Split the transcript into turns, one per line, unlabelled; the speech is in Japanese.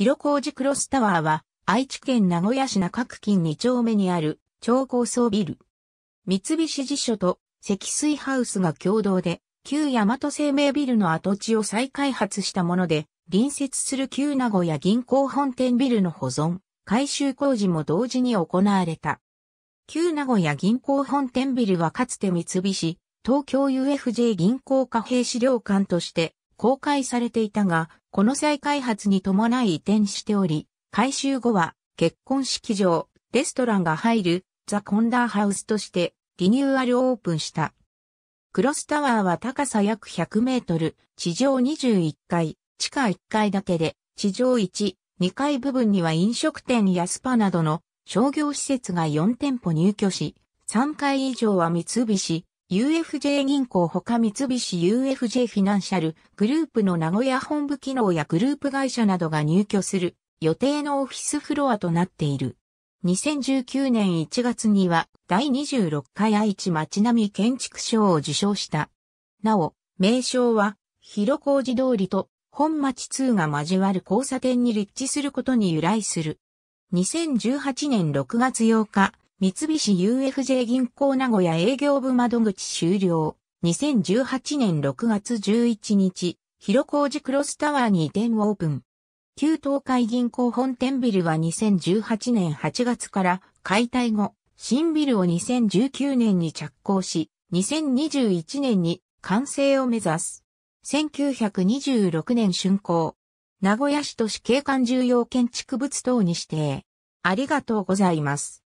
広小路クロスタワーは、愛知県名古屋市中区近2丁目にある超高層ビル。三菱地所と積水ハウスが共同で、旧大和生命ビルの跡地を再開発したもので、隣接する旧名古屋銀行本店ビルの保存、改修工事も同時に行われた。旧名古屋銀行本店ビルはかつて三菱、東京 UFJ 銀行貨幣資料館として公開されていたが、この再開発に伴い移転しており、改修後は結婚式場、レストランが入るザ・コンダーハウスとしてリニューアルオープンした。クロスタワーは高さ約100メートル、地上21階、地下1階だけで、地上1、2階部分には飲食店やスパなどの商業施設が4店舗入居し、3階以上は三菱、UFJ 銀行他三菱 UFJ フィナンシャルグループの名古屋本部機能やグループ会社などが入居する予定のオフィスフロアとなっている。2019年1月には第26回愛知町並み建築賞を受賞した。なお、名称は広小路通りと本町2が交わる交差点に立地することに由来する。2018年6月8日、三菱 UFJ 銀行名古屋営業部窓口終了。2018年6月11日、広小路クロスタワーに移転オープン。旧東海銀行本店ビルは2018年8月から解体後、新ビルを2019年に着工し、2021年に完成を目指す。1926年竣工。名古屋市都市景観重要建築物等に指定。ありがとうございます。